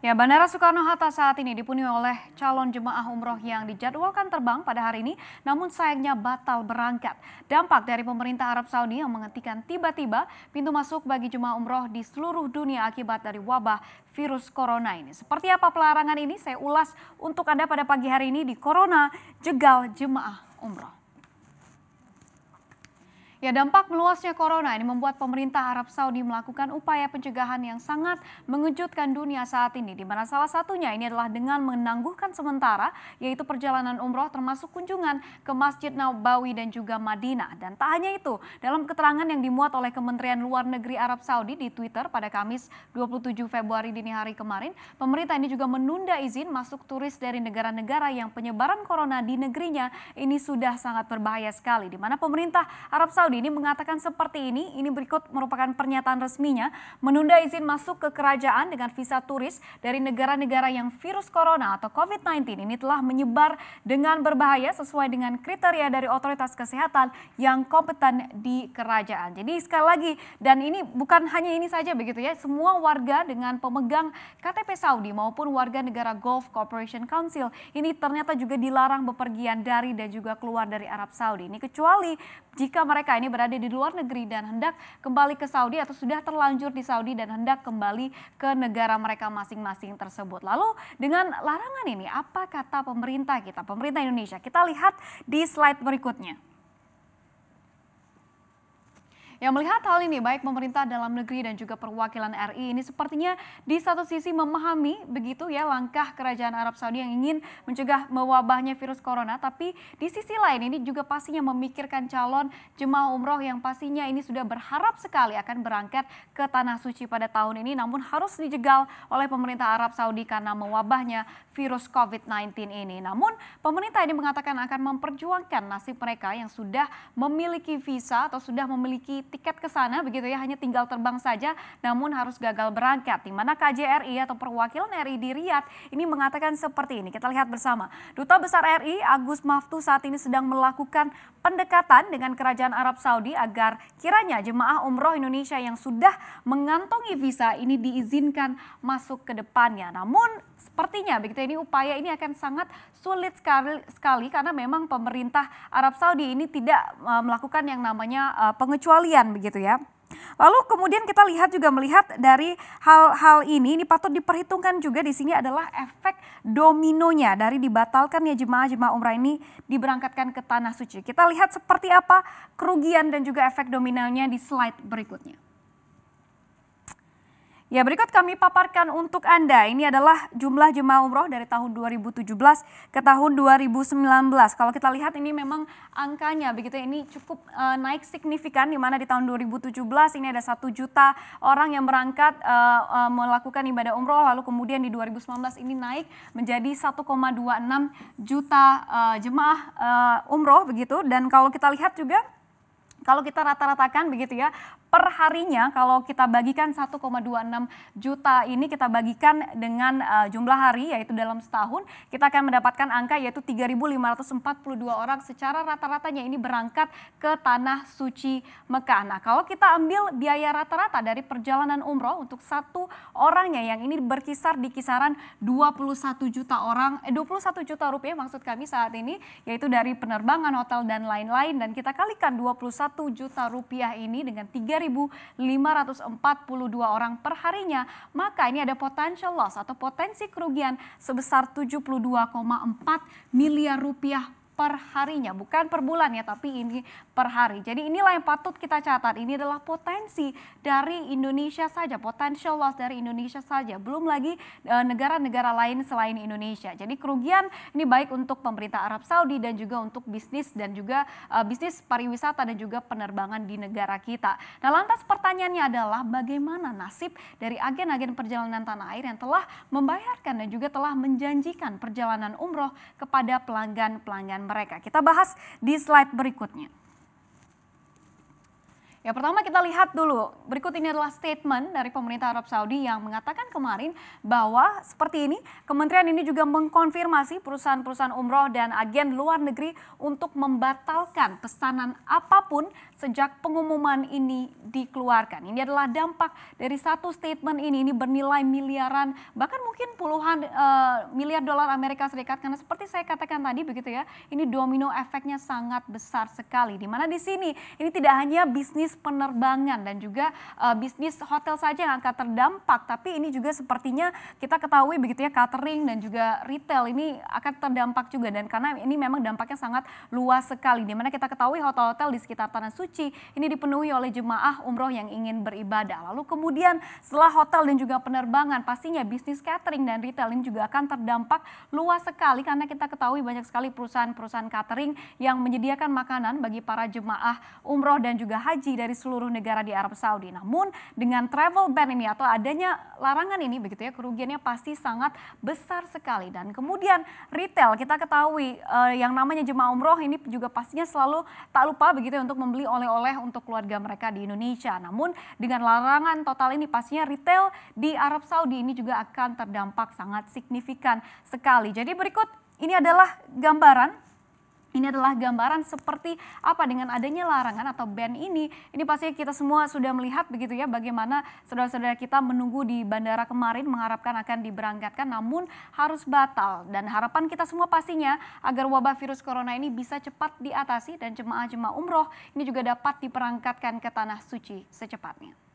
Ya, Bandara Soekarno-Hatta saat ini dipenuhi oleh calon jemaah umroh yang dijadwalkan terbang pada hari ini, namun sayangnya batal berangkat. Dampak dari pemerintah Arab Saudi yang menghentikan tiba-tiba pintu masuk bagi jemaah umroh di seluruh dunia akibat dari wabah virus corona ini. Seperti apa pelarangan ini, saya ulas untuk Anda pada pagi hari ini di Corona Jegal Jemaah Umroh. Ya, dampak meluasnya corona ini membuat pemerintah Arab Saudi melakukan upaya pencegahan yang sangat mengejutkan dunia saat ini, di mana salah satunya ini adalah dengan menangguhkan sementara, yaitu perjalanan umroh termasuk kunjungan ke Masjid Nabawi dan juga Madinah. Dan tak hanya itu, dalam keterangan yang dimuat oleh Kementerian Luar Negeri Arab Saudi di Twitter pada Kamis 27 Februari dini hari kemarin, pemerintah ini juga menunda izin masuk turis dari negara-negara yang penyebaran corona di negerinya ini sudah sangat berbahaya sekali, di mana pemerintah Arab Saudi Saudi ini mengatakan seperti ini. Ini berikut merupakan pernyataan resminya menunda izin masuk ke kerajaan dengan visa turis dari negara-negara yang virus corona atau COVID-19 ini telah menyebar dengan berbahaya sesuai dengan kriteria dari otoritas kesehatan yang kompeten di kerajaan. Jadi sekali lagi dan ini bukan hanya ini saja begitu ya. Semua warga dengan pemegang KTP Saudi maupun warga negara Gulf Cooperation Council ini ternyata juga dilarang bepergian dari dan juga keluar dari Arab Saudi. Ini kecuali jika mereka ini berada di luar negeri dan hendak kembali ke Saudi atau sudah terlanjur di Saudi dan hendak kembali ke negara mereka masing-masing tersebut. Lalu dengan larangan ini apa kata pemerintah kita, pemerintah Indonesia? Kita lihat di slide berikutnya. Yang melihat hal ini, baik pemerintah dalam negeri dan juga perwakilan RI ini sepertinya di satu sisi memahami begitu ya langkah kerajaan Arab Saudi yang ingin mencegah mewabahnya virus corona, tapi di sisi lain ini juga pastinya memikirkan calon jemaah umroh yang pastinya ini sudah berharap sekali akan berangkat ke Tanah Suci pada tahun ini, namun harus dijegal oleh pemerintah Arab Saudi karena mewabahnya virus COVID-19 ini. Namun pemerintah ini mengatakan akan memperjuangkan nasib mereka yang sudah memiliki visa atau sudah memiliki tiket ke sana begitu ya hanya tinggal terbang saja namun harus gagal berangkat. Di mana KJRI atau perwakilan RI di Riyadh ini mengatakan seperti ini. Kita lihat bersama. Duta Besar RI Agus Maftu saat ini sedang melakukan pendekatan dengan kerajaan Arab Saudi agar kiranya jemaah umroh Indonesia yang sudah mengantongi visa ini diizinkan masuk ke depannya. Namun Sepertinya begitu ya, ini upaya ini akan sangat sulit sekali, sekali karena memang pemerintah Arab Saudi ini tidak uh, melakukan yang namanya uh, pengecualian begitu ya. Lalu kemudian kita lihat juga melihat dari hal-hal ini, ini patut diperhitungkan juga di sini adalah efek dominonya dari dibatalkannya jemaah-jemaah umrah ini diberangkatkan ke tanah suci. Kita lihat seperti apa kerugian dan juga efek dominonya di slide berikutnya. Ya, berikut kami paparkan untuk Anda. Ini adalah jumlah jemaah umroh dari tahun 2017 ke tahun 2019. Kalau kita lihat ini memang angkanya begitu ya. ini cukup uh, naik signifikan di mana di tahun 2017 ini ada satu juta orang yang berangkat uh, uh, melakukan ibadah umroh lalu kemudian di 2019 ini naik menjadi 1,26 juta uh, jemaah uh, umroh begitu dan kalau kita lihat juga kalau kita rata-ratakan begitu ya per harinya kalau kita bagikan 1,26 juta ini kita bagikan dengan uh, jumlah hari yaitu dalam setahun kita akan mendapatkan angka yaitu 3.542 orang secara rata-ratanya ini berangkat ke tanah suci Mekah. Nah kalau kita ambil biaya rata-rata dari perjalanan umroh untuk satu orangnya yang ini berkisar di kisaran 21 juta orang eh, 21 juta rupiah maksud kami saat ini yaitu dari penerbangan hotel dan lain-lain dan kita kalikan 21 juta rupiah ini dengan 3 3.542 orang perharinya, maka ini ada potential loss atau potensi kerugian sebesar 72,4 miliar rupiah per harinya, bukan per bulan ya, tapi ini per hari. Jadi inilah yang patut kita catat. Ini adalah potensi dari Indonesia saja, potential loss dari Indonesia saja. Belum lagi eh, negara-negara lain selain Indonesia. Jadi kerugian ini baik untuk pemerintah Arab Saudi dan juga untuk bisnis dan juga eh, bisnis pariwisata dan juga penerbangan di negara kita. Nah, lantas pertanyaannya adalah bagaimana nasib dari agen-agen perjalanan tanah air yang telah membayarkan dan juga telah menjanjikan perjalanan umroh kepada pelanggan-pelanggan mereka. Kita bahas di slide berikutnya. Ya pertama kita lihat dulu, berikut ini adalah statement dari pemerintah Arab Saudi yang mengatakan kemarin bahwa seperti ini, kementerian ini juga mengkonfirmasi perusahaan-perusahaan umroh dan agen luar negeri untuk membatalkan pesanan apapun sejak pengumuman ini dikeluarkan. Ini adalah dampak dari satu statement ini, ini bernilai miliaran, bahkan mungkin puluhan uh, miliar dolar Amerika Serikat, karena seperti saya katakan tadi begitu ya, ini domino efeknya sangat besar sekali, dimana di sini ini tidak hanya bisnis bisnis penerbangan dan juga uh, bisnis hotel saja yang akan terdampak. Tapi ini juga sepertinya kita ketahui begitu ya catering dan juga retail ini akan terdampak juga dan karena ini memang dampaknya sangat luas sekali. Dimana kita ketahui hotel-hotel di sekitar Tanah Suci ini dipenuhi oleh jemaah umroh yang ingin beribadah. Lalu kemudian setelah hotel dan juga penerbangan pastinya bisnis catering dan retail ini juga akan terdampak luas sekali karena kita ketahui banyak sekali perusahaan-perusahaan catering yang menyediakan makanan bagi para jemaah umroh dan juga haji dari seluruh negara di Arab Saudi. Namun dengan travel ban ini atau adanya larangan ini begitu ya kerugiannya pasti sangat besar sekali. Dan kemudian retail kita ketahui eh, yang namanya jemaah umroh ini juga pastinya selalu tak lupa begitu ya, untuk membeli oleh-oleh untuk keluarga mereka di Indonesia. Namun dengan larangan total ini pastinya retail di Arab Saudi ini juga akan terdampak sangat signifikan sekali. Jadi berikut ini adalah gambaran ini adalah gambaran seperti apa dengan adanya larangan atau ban ini. Ini pasti kita semua sudah melihat begitu ya bagaimana saudara-saudara kita menunggu di bandara kemarin mengharapkan akan diberangkatkan namun harus batal. Dan harapan kita semua pastinya agar wabah virus corona ini bisa cepat diatasi dan jemaah-jemaah umroh ini juga dapat diperangkatkan ke tanah suci secepatnya.